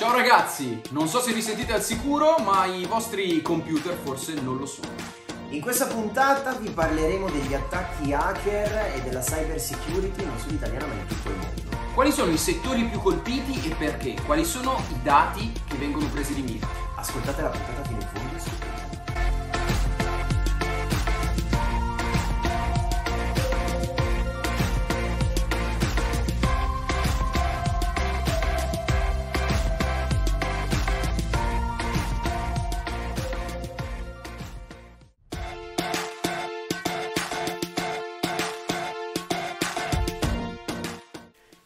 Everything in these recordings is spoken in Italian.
Ciao ragazzi, non so se vi sentite al sicuro, ma i vostri computer forse non lo sono. In questa puntata vi parleremo degli attacchi hacker e della cyber security non solo italiana ma in tutto il mondo. Quali sono i settori più colpiti e perché? Quali sono i dati che vengono presi di mira? Ascoltate la puntata fino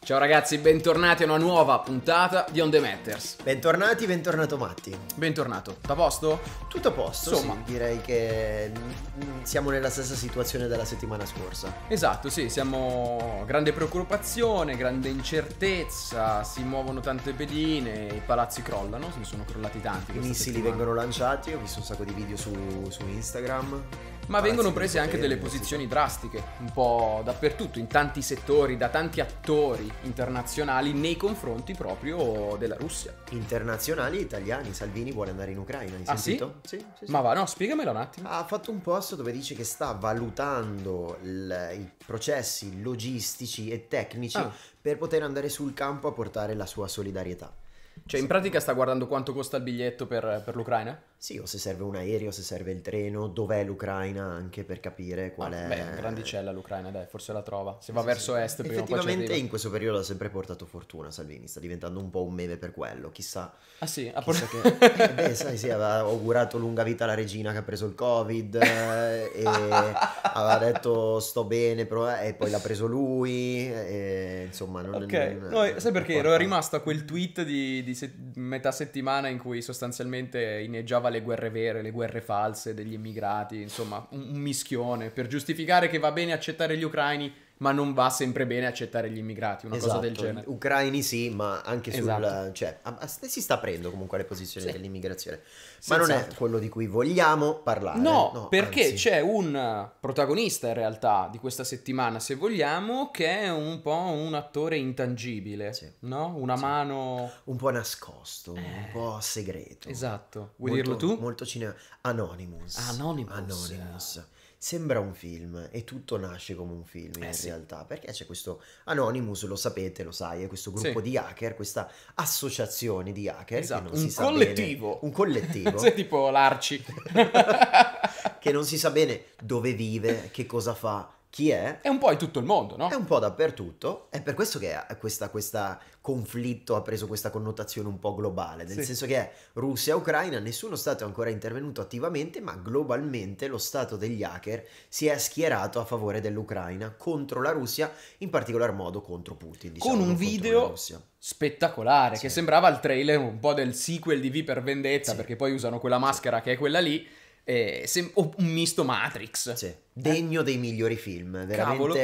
Ciao ragazzi, bentornati a una nuova puntata di On The Matters. Bentornati, bentornato Matti. Bentornato. Tutto a posto? Tutto a posto, Insomma. Sì, direi che mm, siamo nella stessa situazione della settimana scorsa. Esatto, sì, siamo grande preoccupazione, grande incertezza, si muovono tante pedine, i palazzi crollano, se ne sono crollati tanti. I missili settimana. vengono lanciati, ho visto un sacco di video su, su Instagram. Ma vengono prese anche delle posizioni drastiche, un po' dappertutto, in tanti settori, da tanti attori internazionali nei confronti proprio della Russia. Internazionali italiani, Salvini vuole andare in Ucraina, hai ah, sentito? Sì? Sì, sì, sì? Ma va, no, spiegamelo un attimo. Ha fatto un post dove dice che sta valutando il, i processi logistici e tecnici ah. per poter andare sul campo a portare la sua solidarietà. Cioè, in pratica sta guardando quanto costa il biglietto per, per l'Ucraina? Sì, o se serve un aereo, se serve il treno, dov'è l'Ucraina anche per capire qual ah, è... Beh, grandicella l'Ucraina, dai, forse la trova. Se va sì, verso sì. est, prima Effettivamente in questo periodo ha sempre portato fortuna Salvini, sta diventando un po' un meme per quello, chissà... Ah sì, ha portato... Che... eh, beh, sai, sì, aveva augurato lunga vita alla regina che ha preso il Covid eh, e aveva detto sto bene, però... Eh, e poi l'ha preso lui, e, insomma... Non, ok, non, no, sai perché? Ero rimasto a quel tweet di, di se... metà settimana in cui sostanzialmente ineggiava le le guerre vere, le guerre false degli immigrati, insomma un, un mischione per giustificare che va bene accettare gli ucraini ma non va sempre bene accettare gli immigrati, una esatto. cosa del esatto. genere. Ucraini sì, ma anche sul... Esatto. Cioè, a, a, si sta aprendo comunque le posizioni sì. dell'immigrazione. Ma Senz'altro. non è esatto. quello di cui vogliamo parlare. No, no perché anzi. c'è un protagonista in realtà di questa settimana, se vogliamo, che è un po' un attore intangibile, sì. no? Una sì. mano... Un po' nascosto, eh. un po' segreto. Esatto. Vuoi molto, dirlo tu? Molto cinema. Anonymous. Anonymous. Anonymous sembra un film e tutto nasce come un film eh in sì. realtà, perché c'è questo Anonymous, lo sapete, lo sai, è questo gruppo sì. di hacker, questa associazione di hacker, esatto. un collettivo. Bene, un collettivo. Sei tipo l'Arci. che non si sa bene dove vive, che cosa fa, chi è. È un po' in tutto il mondo, no? È un po' dappertutto. È per questo che questo conflitto ha preso questa connotazione un po' globale, nel sì. senso che è Russia-Ucraina, nessuno Stato è ancora intervenuto attivamente, ma globalmente lo Stato degli hacker si è schierato a favore dell'Ucraina contro la Russia, in particolar modo contro Putin. Diciamo, Con un video spettacolare, sì. che sembrava il trailer un po' del sequel di V per Vendetta, sì. perché poi usano quella maschera che è quella lì eh, sem- o un misto Matrix. Sì. Eh? Degno eh? dei migliori film, veramente Cavolo.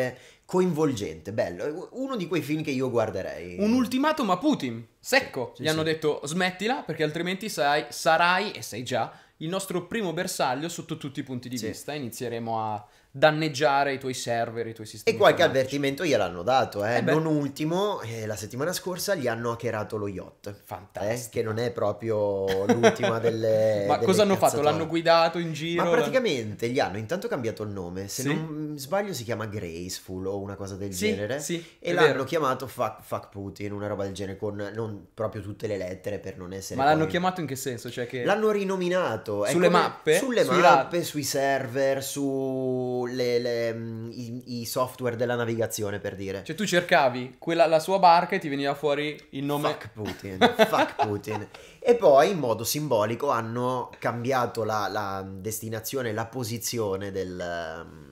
coinvolgente, bello. Uno di quei film che io guarderei. Un ultimatum a Putin, secco. Sì, Gli sì, hanno detto smettila perché altrimenti sai, sarai, e sei già, il nostro primo bersaglio sotto tutti i punti di vista. Inizieremo a danneggiare i tuoi server, i tuoi sistemi. E qualche avvertimento gliel'hanno dato, eh. Eh non ultimo, eh, la settimana scorsa gli hanno hackerato lo yacht. Eh, Fantastico. che non è proprio l'ultima delle... Ma delle cosa hanno fatto? L'hanno guidato in giro? Ma praticamente gli hanno intanto cambiato il nome, se sì? non sbaglio si chiama Graceful o una cosa del sì, genere. Sì, e l'hanno vero. chiamato fuck, fuck, Putin, una roba del genere, con non proprio tutte le lettere per non essere... Ma l'hanno poi... chiamato in che senso? Cioè che... L'hanno rinominato. Sulle come... mappe? Sulle sui mappe, ra- sui server, su le, le, mm, i, i, software della navigazione, per dire. Cioè tu cercavi quella, la sua barca e ti veniva fuori il nome... Fuck Putin, fuck Putin. E poi, in modo simbolico, hanno cambiato la, la destinazione, la posizione del... Mm,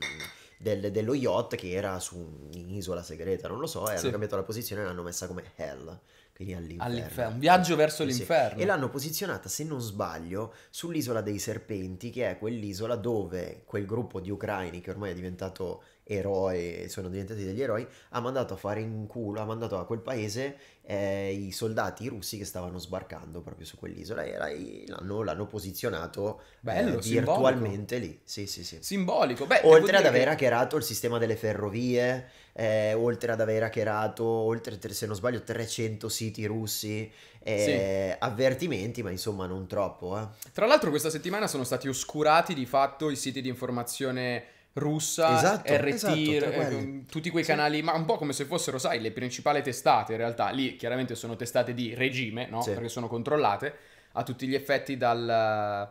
del, dello yacht che era su un'isola segreta, non lo so, e sì. hanno cambiato la posizione e l'hanno messa come Hell. Quindi all'inferno. all'inferno. Un viaggio verso l'inferno. Sì. E l'hanno posizionata, se non sbaglio, sull'isola dei serpenti, che è quell'isola dove quel gruppo di ucraini che ormai è diventato eroi, sono diventati degli eroi, ha mandato a fare in culo, ha mandato a quel paese eh, i soldati russi che stavano sbarcando proprio su quell'isola e l'hanno, l'hanno posizionato Bello, eh, virtualmente simbolico. lì. Sì, sì, sì. Simbolico. Beh, oltre ad aver che... hackerato il sistema delle ferrovie, eh, oltre ad aver hackerato, oltre, se non sbaglio, 300 siti russi, eh, sì. avvertimenti, ma insomma non troppo. Eh. Tra l'altro questa settimana sono stati oscurati di fatto i siti di informazione russa, esatto, RT, esatto, eh, tutti quei sì. canali, ma un po' come se fossero, sai, le principali testate in realtà, lì chiaramente sono testate di regime, no? Sì. Perché sono controllate a tutti gli effetti dal,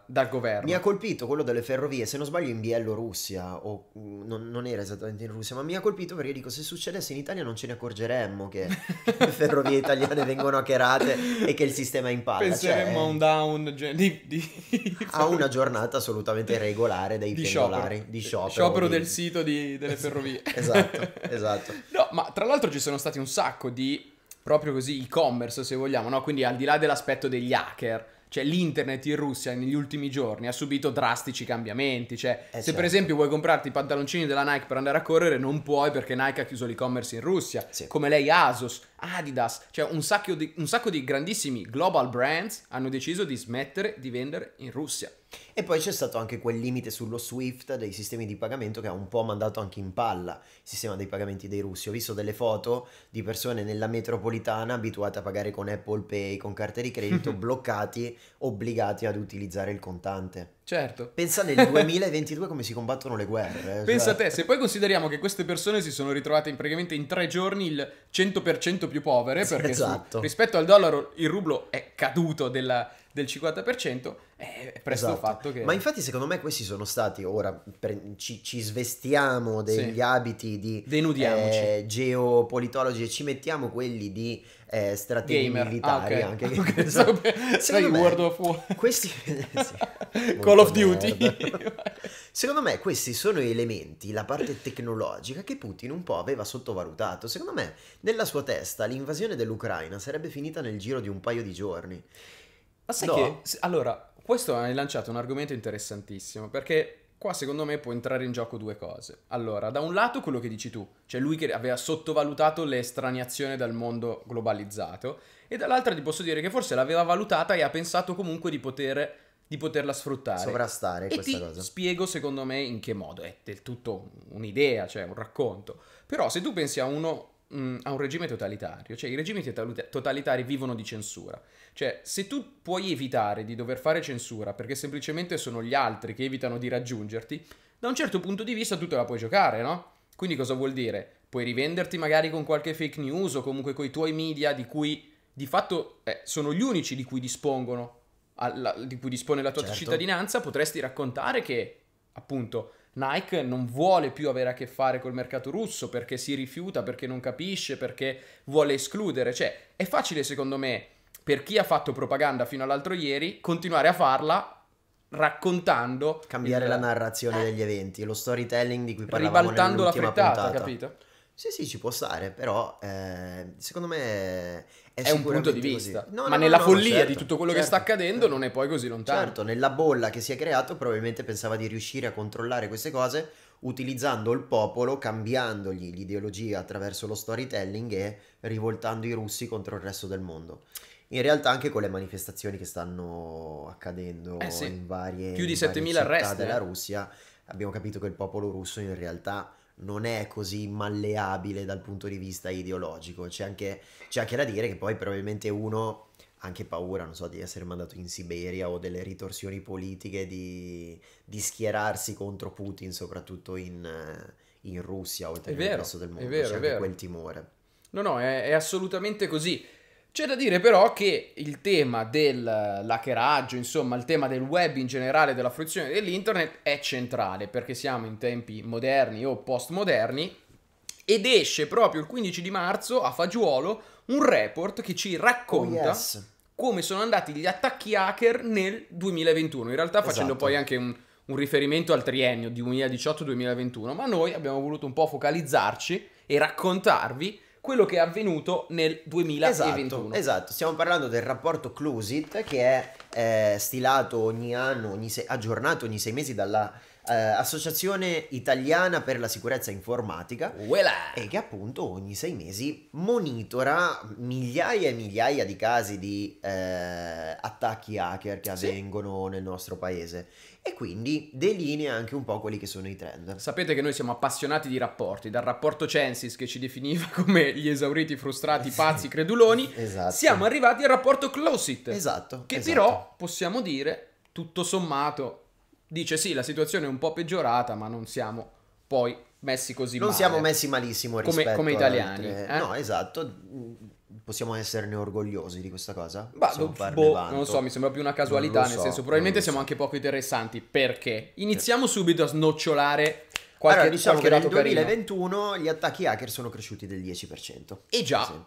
dal, governo. Mi ha colpito quello delle ferrovie, se non sbaglio in Bielorussia, o mm, non, non, era esattamente in Russia, ma mi ha colpito perché dico se succedesse in Italia non ce ne accorgeremmo che le ferrovie italiane vengono hackerate e che il sistema è in palla. Cioè, Penseremmo cioè, a un eh, down di, di... a una giornata assolutamente regolare dei di pendolari, sciopero. di sciopero. Sciopero del sito di, delle ferrovie. esatto, esatto. no, ma tra l'altro ci sono stati un sacco di... Proprio così e-commerce, se vogliamo, no? Quindi al di là dell'aspetto degli hacker, cioè l'internet in Russia negli ultimi giorni ha subito drastici cambiamenti. Cioè, eh se certo. per esempio vuoi comprarti i pantaloncini della Nike per andare a correre, non puoi perché Nike ha chiuso l'e-commerce in Russia, sì. come lei Asos Adidas, cioè un sacco, di, un sacco di grandissimi global brands hanno deciso di smettere di vendere in Russia. E poi c'è stato anche quel limite sullo SWIFT dei sistemi di pagamento che ha un po' mandato anche in palla il sistema dei pagamenti dei russi. Ho visto delle foto di persone nella metropolitana abituate a pagare con Apple Pay, con carte di credito, bloccati, obbligati ad utilizzare il contante. Certo. Pensa nel 2022 come si combattono le guerre. Eh, Pensa cioè. a te, se poi consideriamo che queste persone si sono ritrovate in praticamente in tre giorni il 100% più povere, perché esatto. su, rispetto al dollaro il rublo è caduto della, del 50%, è presto esatto. fatto che... Ma infatti secondo me questi sono stati, ora pre- ci, ci, svestiamo degli sì. abiti di eh, geopolitologi e ci mettiamo quelli di eh, strategi Gamer. Ah, militari. Ah, okay. anche okay. che... so, World of War. Questi... sì, Call of Duty. secondo me questi sono elementi, la parte tecnologica che Putin un po' aveva sottovalutato. Secondo me nella sua testa l'invasione dell'Ucraina sarebbe finita nel giro di un paio di giorni. Ma sai no. che, allora, questo hai lanciato un argomento interessantissimo, perché qua secondo me può entrare in gioco due cose. Allora, da un lato quello che dici tu, cioè lui che aveva sottovalutato l'estraniazione dal mondo globalizzato, e dall'altra ti posso dire che forse l'aveva valutata e ha pensato comunque di, poter, di poterla sfruttare. Sovrastare e questa cosa. Spiego secondo me in che modo, è del tutto un'idea, cioè un racconto. Però se tu pensi a uno mh, mm, a un regime totalitario, cioè i regimi totalitari vivono di censura, cioè se tu puoi evitare di dover fare censura perché semplicemente sono gli altri che evitano di raggiungerti, da un certo punto di vista tu te la puoi giocare, no? Quindi cosa vuol dire? Puoi rivenderti magari con qualche fake news o comunque con i tuoi media di cui di fatto eh, sono gli unici di cui dispongono, alla, di cui dispone la tua certo. cittadinanza, potresti raccontare che appunto Nike non vuole più avere a che fare col mercato russo perché si rifiuta, perché non capisce, perché vuole escludere. Cioè, è facile secondo me per chi ha fatto propaganda fino all'altro ieri continuare a farla raccontando cambiare il... la narrazione eh. degli eventi, lo storytelling di cui parlavamo ribaltando la frittata, puntata. capito? Sì, sì, ci può stare, però eh, secondo me è, è un punto di vista. No, Ma no, nella no, follia certo, di tutto quello certo, che sta certo. accadendo certo. non è poi così lontano. Certo, nella bolla che si è creato probabilmente pensava di riuscire a controllare queste cose utilizzando il popolo, cambiandogli l'ideologia attraverso lo storytelling e rivoltando i russi contro il resto del mondo. In realtà anche con le manifestazioni che stanno accadendo eh sì. in varie più di in 7000 arresti della eh. Russia, abbiamo capito che il popolo russo in realtà non è così malleabile dal punto di vista ideologico. C'è anche, c'è anche da dire che poi probabilmente uno ha anche paura, non so, di essere mandato in Siberia o delle ritorsioni politiche di, di schierarsi contro Putin, soprattutto in, in Russia, oltre che nel resto del mondo. È vero, c'è è vero. quel timore. No, no, è, è assolutamente così. C'è da dire però che il tema del hackeraggio, insomma il tema del web in generale, della fruizione dell'internet è centrale perché siamo in tempi moderni o postmoderni ed esce proprio il 15 di marzo a Fagiolo un report che ci racconta oh yes. come sono andati gli attacchi hacker nel 2021, in realtà facendo esatto. poi anche un, un riferimento al triennio 2018-2021, ma noi abbiamo voluto un po' focalizzarci e raccontarvi quello che è avvenuto nel 2021. Esatto, esatto. stiamo parlando del rapporto Clusit che è eh, stilato ogni anno, ogni se- aggiornato ogni sei mesi dalla eh, Associazione Italiana per la Sicurezza Informatica Uela. e che appunto ogni sei mesi monitora migliaia e migliaia di casi di eh, attacchi hacker che avvengono sì. nel nostro paese e quindi delinea anche un po' quelli che sono i trend. Sapete che noi siamo appassionati di rapporti, dal rapporto Censis che ci definiva come gli esauriti, frustrati, pazzi, creduloni, esatto. siamo arrivati al rapporto Closet. Esatto. Che esatto. però possiamo dire tutto sommato dice sì, la situazione è un po' peggiorata, ma non siamo poi messi così non male. Non siamo messi malissimo rispetto come, come italiani. Altre... Eh? No, esatto. Possiamo esserne orgogliosi di questa cosa? Bah, boh, non lo so, mi sembra più una casualità, nel so, senso probabilmente siamo so. anche poco interessanti. Perché? Iniziamo eh. subito a snocciolare qualche, allora, diciamo qualche che nel 2021 carino. gli attacchi hacker sono cresciuti del 10%. E già,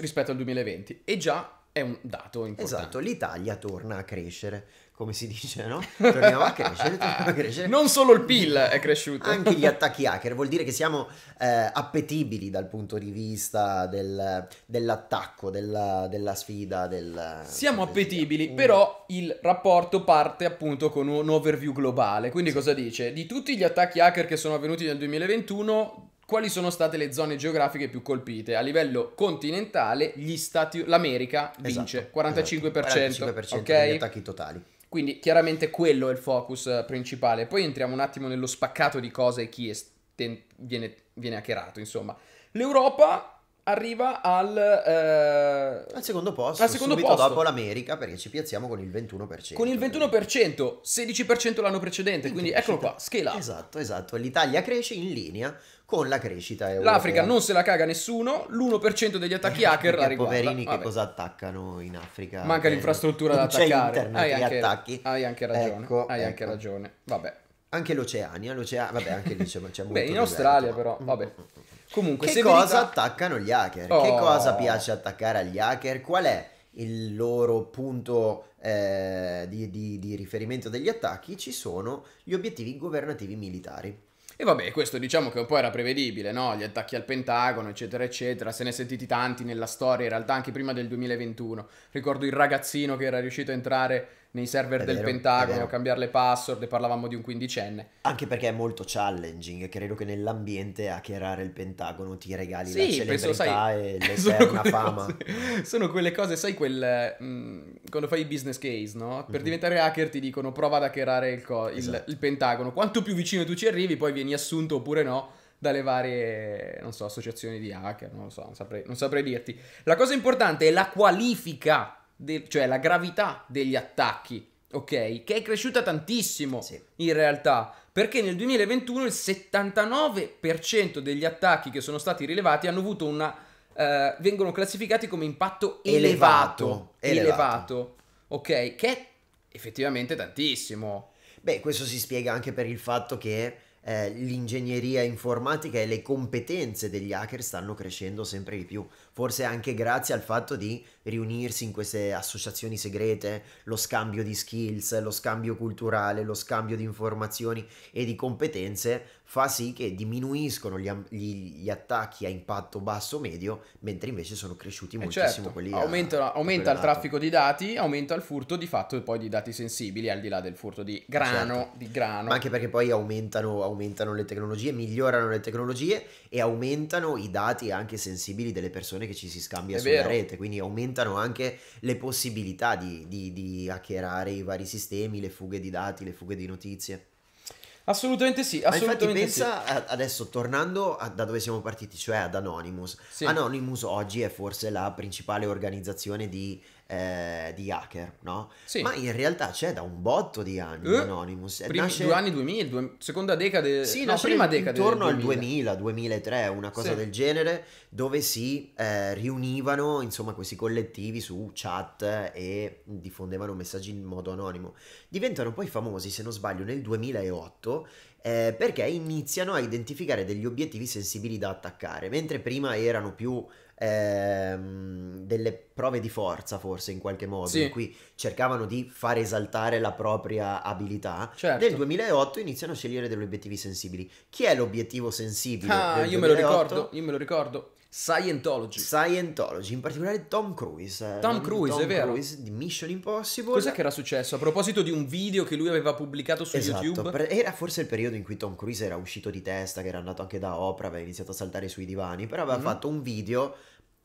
rispetto al 2020, e già è un dato importante. Esatto, l'Italia torna a crescere come si dice, no? Torniamo a crescere, torniamo a crescere. Non solo il PIL è cresciuto. Anche gli attacchi hacker, vuol dire che siamo eh, appetibili dal punto di vista del, dell'attacco, della, della, sfida. Del, siamo appetibili, sfida. però mm. il rapporto parte appunto con un overview globale. Quindi sì. cosa dice? Di tutti gli attacchi hacker che sono avvenuti nel 2021, quali sono state le zone geografiche più colpite? A livello continentale, gli Stati... l'America vince esatto, 45%, esatto. 45% okay? degli attacchi totali. Quindi chiaramente quello è il focus eh, principale. Poi entriamo un attimo nello spaccato di cosa e chi viene, viene hackerato, insomma. L'Europa arriva al, eh, al secondo posto, al secondo posto. dopo l'America, perché ci piazziamo con il 21%. Con il 21%, 16% l'anno precedente, quindi crescita. eccolo qua, scala. Esatto, esatto, l'Italia cresce in linea con la crescita europea. L'Africa non se la caga nessuno, l'1% degli attacchi eh, hacker la riguarda. poverini Vabbè. che cosa attaccano in Africa? Manca eh, l'infrastruttura da attaccare. C'è internet, hai anche, attacchi. Hai anche ragione, ecco, hai ecco. anche ragione. Vabbè. Anche l'Oceania, l'Oceania, vabbè, anche lì c'è, c'è molto Beh, in Australia deserto, però, vabbè. Mm, mm, mm, Comunque, che cosa verità... attaccano gli hacker? Oh. Che cosa piace attaccare agli hacker? Qual è il loro punto eh, di, di, di riferimento degli attacchi? Ci sono gli obiettivi governativi militari. E vabbè, questo diciamo che un po' era prevedibile, no? Gli attacchi al Pentagono, eccetera, eccetera. Se ne è sentiti tanti nella storia, in realtà anche prima del 2021. Ricordo il ragazzino che era riuscito a entrare nei server è del vero, Pentagono, cambiare le password, parlavamo di un quindicenne. Anche perché è molto challenging, credo che nell'ambiente hackerare il Pentagono ti regali sì, la celebrità penso, sai, e l'esterna fama. Cose, sono quelle cose, sai quel... Mh, mm, quando fai il business case, no? Per mm-hmm. diventare hacker ti dicono prova ad hackerare il, co- esatto. il Pentagono, quanto più vicino tu ci arrivi poi vieni assunto oppure no dalle varie, non so, associazioni di hacker, non lo so, non saprei, non saprei, dirti. La cosa importante è la qualifica de- cioè la gravità degli attacchi, ok? Che è cresciuta tantissimo sì. in realtà, perché nel 2021 il 79% degli attacchi che sono stati rilevati hanno avuto una eh, vengono classificati come impatto elevato, elevato, elevato, ok? Che è effettivamente tantissimo. Beh, questo si spiega anche per il fatto che eh, l'ingegneria informatica e le competenze degli hacker stanno crescendo sempre di più, forse anche grazie al fatto di riunirsi in queste associazioni segrete, lo scambio di skills, lo scambio culturale, lo scambio di informazioni e di competenze fa sì che diminuiscono gli, gli, gli attacchi a impatto basso-medio, mentre invece sono cresciuti eh moltissimo certo, quelli a, aumenta, aumenta il traffico di dati, aumenta il furto di fatto e poi di dati sensibili, al di là del furto di grano, certo. di grano. Ma anche perché poi aumentano aumentano le tecnologie, migliorano le tecnologie e aumentano i dati anche sensibili delle persone che ci si scambia È sulla vero. rete, quindi aumentano anche le possibilità di, di, di hackerare i vari sistemi, le fughe di dati, le fughe di notizie. Assolutamente sì, assolutamente Ma infatti pensa sì. adesso tornando da dove siamo partiti, cioè ad Anonymous. Sì. Anonymous oggi è forse la principale organizzazione di eh, di hacker, no? Sì. Ma in realtà c'è da un botto di anni uh, Anonymous. Eh, Primi, nasce... Due anni 2000, due, seconda decade, sì, no, prima decade. Intorno al 2000, 2003, una cosa sì. del genere, dove si eh, riunivano insomma questi collettivi su chat e diffondevano messaggi in modo anonimo. Diventano poi famosi, se non sbaglio, nel 2008 eh, perché iniziano a identificare degli obiettivi sensibili da attaccare, mentre prima erano più ehm, delle prove di forza forse in qualche modo, sì. in cui cercavano di far esaltare la propria abilità, certo. nel 2008 iniziano a scegliere degli obiettivi sensibili. Chi è l'obiettivo sensibile? Ah, io 2008? me lo ricordo, io me lo ricordo. Scientology. Scientology, in particolare Tom Cruise. Eh, Tom Cruise, Tom è vero. Cruise di Mission Impossible. Cos'è che era successo? A proposito di un video che lui aveva pubblicato su esatto, YouTube. Era forse il periodo in cui Tom Cruise era uscito di testa, che era andato anche da Oprah, aveva iniziato a saltare sui divani, però aveva mm-hmm. fatto un video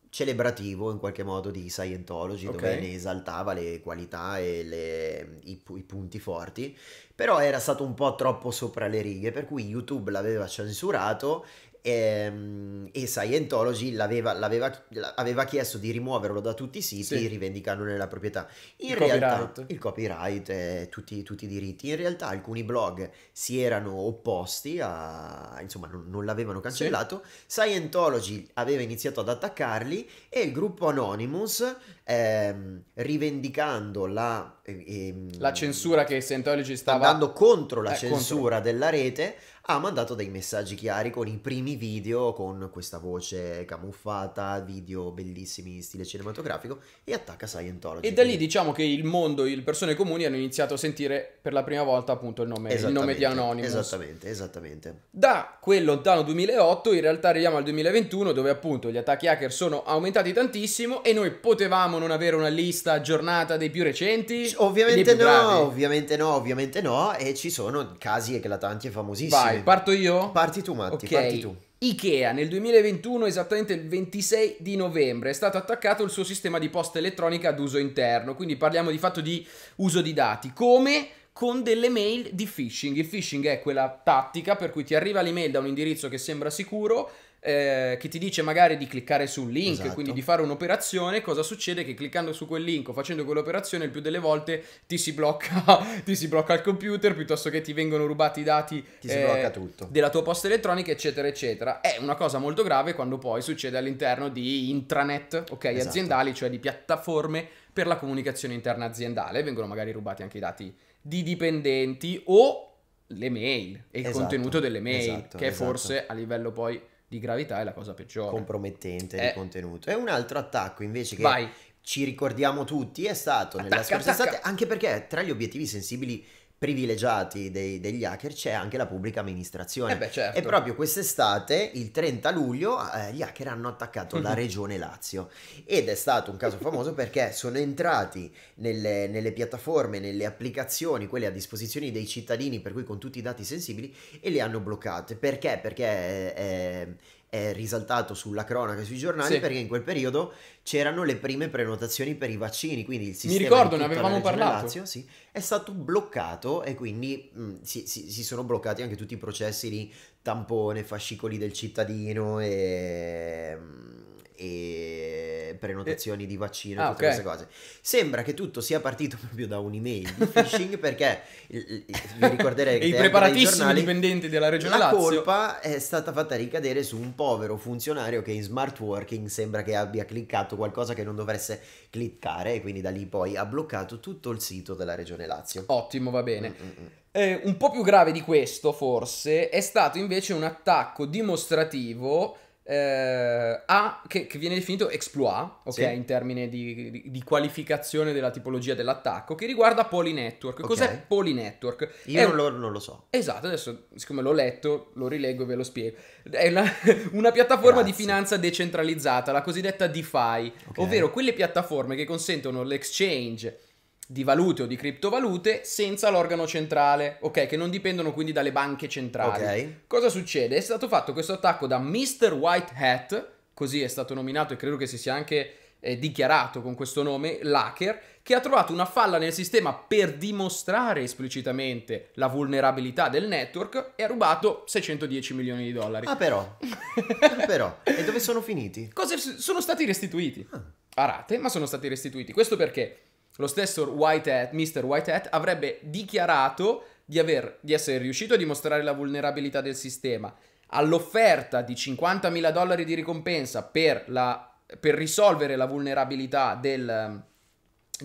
celebrativo in qualche modo di Scientology okay. dove ne esaltava le qualità e le, i, i, punti forti però era stato un po' troppo sopra le righe per cui YouTube l'aveva censurato e, ehm, e Scientology l'aveva, l'aveva, l'aveva, chiesto di rimuoverlo da tutti i siti sì. rivendicandone la proprietà. In il realtà copyright. il copyright e tutti, tutti, i diritti. In realtà alcuni blog si erano opposti, a, insomma non, non l'avevano cancellato. Sì. Scientology aveva iniziato ad attaccarli e il gruppo Anonymous, ehm, rivendicando la, ehm, la... censura che Scientology stava... Andando contro la eh, censura contro. della rete, ha mandato dei messaggi chiari con i primi video, con questa voce camuffata, video bellissimi in stile cinematografico, e attacca Scientology. E da lì diciamo che il mondo, le persone comuni hanno iniziato a sentire per la prima volta appunto il nome, il nome di Anonymous. Esattamente, esattamente. Da quel lontano 2008 in realtà arriviamo al 2021 dove appunto gli attacchi hacker sono aumentati tantissimo e noi potevamo non avere una lista aggiornata dei più recenti? Ovviamente più no, bravi. ovviamente no, ovviamente no, e ci sono casi eclatanti e famosissimi. Vai Vai, parto io? Parti tu, Matti, okay. parti tu. Ikea nel 2021, esattamente il 26 di novembre, è stato attaccato il suo sistema di posta elettronica ad uso interno, quindi parliamo di fatto di uso di dati. Come? con delle mail di phishing. Il phishing è quella tattica per cui ti arriva l'email da un indirizzo che sembra sicuro, eh, che ti dice magari di cliccare sul link, esatto. quindi di fare un'operazione, cosa succede? Che cliccando su quel link o facendo quell'operazione il più delle volte ti si blocca, ti si blocca il computer piuttosto che ti vengono rubati i dati eh, della tua posta elettronica, eccetera, eccetera. È una cosa molto grave quando poi succede all'interno di intranet, ok, esatto. aziendali, cioè di piattaforme per la comunicazione interna aziendale, vengono magari rubati anche i dati di dipendenti o le mail e il esatto, contenuto delle mail, esatto, che è esatto. forse a livello poi di gravità è la cosa peggiore. Compromettente eh. di contenuto. E un altro attacco invece che Vai. ci ricordiamo tutti è stato attacca, nella scorsa attacca. estate, anche perché tra gli obiettivi sensibili privilegiati dei, degli hacker c'è anche la pubblica amministrazione. Eh beh, certo. E proprio quest'estate, il 30 luglio, eh, gli hacker hanno attaccato la mhm. regione Lazio ed è stato un caso famoso perché sono entrati nelle, nelle, piattaforme, nelle applicazioni, quelle a disposizione dei cittadini, per cui con tutti i dati sensibili, e le hanno bloccate. Perché? Perché... Eh, eh è risaltato sulla cronaca e sui giornali sì. perché in quel periodo c'erano le prime prenotazioni per i vaccini, quindi il sistema Mi ricordo, ne avevamo parlato. Lazio, sì, è stato bloccato e quindi mh, mm, si, si, si, sono bloccati anche tutti i processi di tampone, fascicoli del cittadino e... Mh, mm, e prenotazioni di vaccino e ah, tutte okay. queste cose. Sembra che tutto sia partito proprio da un'email di phishing perché vi ricorderei che i preparatissimi giornali, dipendenti della regione la Lazio. colpa è stata fatta ricadere su un povero funzionario che in smart working sembra che abbia cliccato qualcosa che non dovesse cliccare e quindi da lì poi ha bloccato tutto il sito della regione Lazio. Ottimo, va bene. Mm-mm. Eh, un po' più grave di questo, forse, è stato invece un attacco dimostrativo eh, ha, che, che, viene definito exploit, ok, sì. in termini di, di, qualificazione della tipologia dell'attacco, che riguarda Polynetwork. Okay. Cos'è Poly Network? Io un... lo, non lo so. Esatto, adesso siccome l'ho letto, lo rileggo e ve lo spiego. È la, una piattaforma Grazie. di finanza decentralizzata, la cosiddetta DeFi, okay. ovvero quelle piattaforme che consentono l'exchange di valute o di criptovalute senza l'organo centrale, ok? Che non dipendono quindi dalle banche centrali. Okay. Cosa succede? È stato fatto questo attacco da Mr. White Hat, così è stato nominato e credo che si sia anche eh, dichiarato con questo nome, l'hacker, che ha trovato una falla nel sistema per dimostrare esplicitamente la vulnerabilità del network e ha rubato 610 milioni di dollari. Ah però, ah, però, e dove sono finiti? Cosa sono stati restituiti? Ah. A rate, ma sono stati restituiti. Questo perché? Lo stesso White Hat, Mr. White Hat avrebbe dichiarato di, aver, di essere riuscito a dimostrare la vulnerabilità del sistema. All'offerta di 50.000 dollari di ricompensa per, la, per risolvere la vulnerabilità del,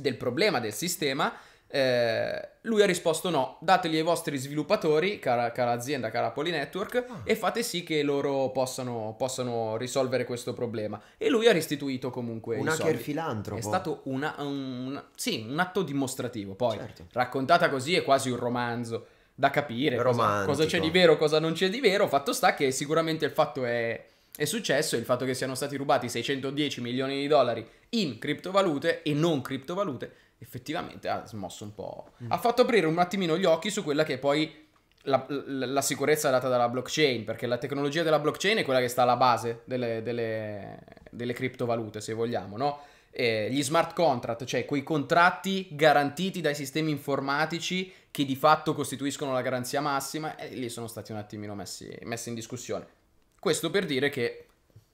del problema del sistema, eh, lui ha risposto no, dategli ai vostri sviluppatori, cara, cara azienda, cara Polinetwork, ah. e fate sì che loro possano, possano, risolvere questo problema. E lui ha restituito comunque un i hacker filantropo. È stato una, un, sì, un atto dimostrativo. Poi, certo. raccontata così è quasi un romanzo da capire cosa, cosa, c'è di vero, cosa non c'è di vero. Fatto sta che sicuramente il fatto è, è successo, il fatto che siano stati rubati 610 milioni di dollari in criptovalute e non criptovalute effettivamente ha smosso un po'. Mm. Ha fatto aprire un attimino gli occhi su quella che è poi la, la, la, sicurezza data dalla blockchain, perché la tecnologia della blockchain è quella che sta alla base delle, delle, delle criptovalute, se vogliamo, no? Eh, gli smart contract, cioè quei contratti garantiti dai sistemi informatici che di fatto costituiscono la garanzia massima, e lì sono stati un attimino messi, messi in discussione. Questo per dire che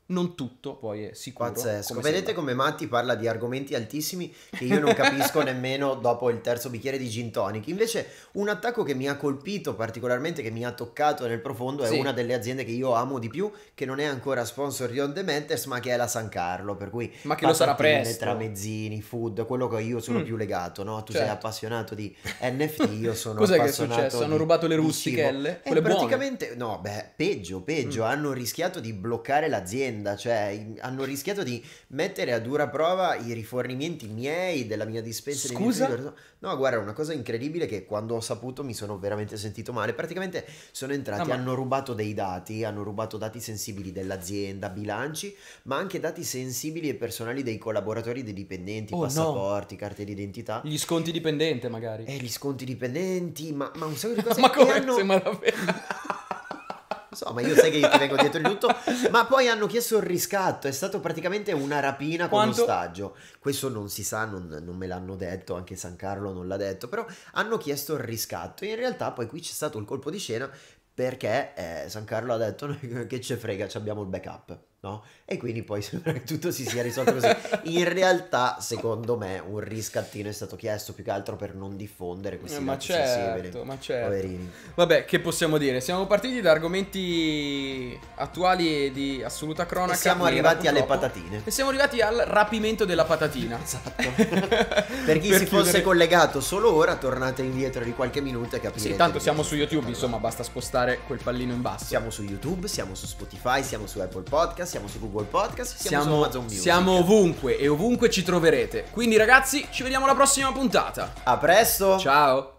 non tutto poi è sicuro. Pazzesco. Come Vedete come Matti parla di argomenti altissimi che io non capisco nemmeno dopo il terzo bicchiere di gin tonic. Invece un attacco che mi ha colpito particolarmente, che mi ha toccato nel profondo, è sì. una delle aziende che io amo di più, che non è ancora sponsor di On The ma che è la San Carlo, per cui ma che lo sarà presto. tramezzini, food, quello che io sono mm. più legato, no? Tu certo. sei appassionato di NFT, io sono Cos'è che è successo? Di, Hanno rubato le rustichelle? Eh, Quelle praticamente buone. no, beh, peggio, peggio, mm. hanno rischiato di bloccare l'azienda azienda, cioè hanno rischiato di mettere a dura prova i rifornimenti miei, della mia dispensa. Scusa? Di no, guarda, una cosa incredibile che quando ho saputo mi sono veramente sentito male. Praticamente sono entrati, ah, hanno ma... rubato dei dati, hanno rubato dati sensibili dell'azienda, bilanci, ma anche dati sensibili e personali dei collaboratori, dei dipendenti, oh, passaporti, no. carte d'identità. Gli sconti dipendente magari. Eh, gli sconti dipendenti, ma, ma un sacco di cose. ma come? Hanno... Sembra vera. Lo so, ma io sai che io ti vengo dietro di tutto. Ma poi hanno chiesto il riscatto, è stato praticamente una rapina con Quanto... ostaggio. Questo non si sa, non, non, me l'hanno detto, anche San Carlo non l'ha detto, però hanno chiesto il riscatto. E in realtà poi qui c'è stato il colpo di scena perché eh, San Carlo ha detto che ce frega, abbiamo il backup, no? e quindi poi sembra che tutto si sia risolto così. In realtà, secondo me, un riscattino è stato chiesto più che altro per non diffondere questi eh, ma certo, ma certo. poverini. Vabbè, che possiamo dire? Siamo partiti da argomenti attuali e di assoluta cronaca. E siamo arrivati alle patatine. E siamo arrivati al rapimento della patatina. Esatto. per chi per si chiudere... fosse collegato solo ora, tornate indietro di qualche minuto e capite. Sì, tanto siamo su YouTube, insomma, basta spostare quel pallino in basso. Siamo su YouTube, siamo su Spotify, siamo su Apple Podcast, siamo su Google Football Podcast. Siamo, siamo su Amazon Music. Siamo ovunque e ovunque ci troverete. Quindi ragazzi, ci vediamo alla prossima puntata. A presto. Ciao.